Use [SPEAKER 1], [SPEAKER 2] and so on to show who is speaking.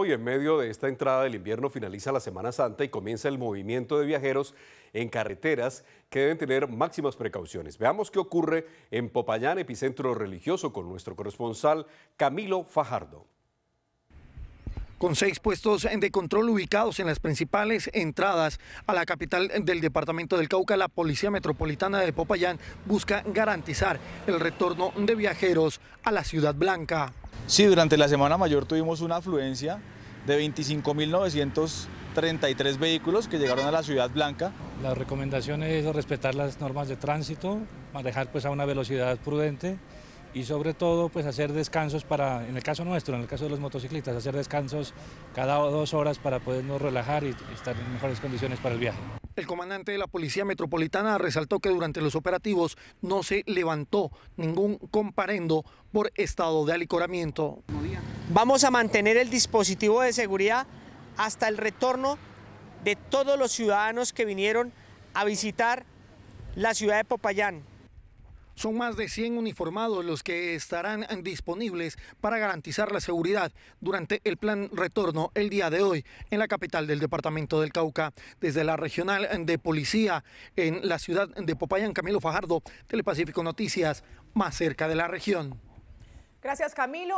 [SPEAKER 1] Hoy en medio de esta entrada del invierno finaliza la Semana Santa y comienza el movimiento de viajeros en carreteras que deben tener máximas precauciones. Veamos qué ocurre en Popayán, epicentro religioso, con nuestro corresponsal Camilo Fajardo.
[SPEAKER 2] Con seis puestos de control ubicados en las principales entradas a la capital del departamento del Cauca, la Policía Metropolitana de Popayán busca garantizar el retorno
[SPEAKER 3] de viajeros a la Ciudad Blanca. Sí, durante la Semana Mayor tuvimos una afluencia de 25.933 vehículos que llegaron a la Ciudad Blanca.
[SPEAKER 4] La recomendación es respetar las normas de tránsito, manejar pues a una velocidad prudente y sobre todo pues hacer descansos para, en el caso nuestro, en el caso de los motociclistas, hacer descansos cada dos horas para podernos relajar y estar en mejores condiciones para el viaje.
[SPEAKER 2] El comandante de la Policía Metropolitana resaltó que durante los operativos no se levantó ningún
[SPEAKER 5] comparendo por estado de alicoramiento. Vamos a mantener el dispositivo de seguridad hasta el retorno de todos los ciudadanos que vinieron a visitar la ciudad de Popayán. Son más de 100 uniformados
[SPEAKER 2] los que estarán disponibles para garantizar la seguridad durante el plan retorno el día de hoy en la capital del departamento del Cauca. Desde la regional de policía en la ciudad de Popayán, Camilo Fajardo, Telepacífico Noticias, más cerca de la región.
[SPEAKER 5] Gracias Camilo.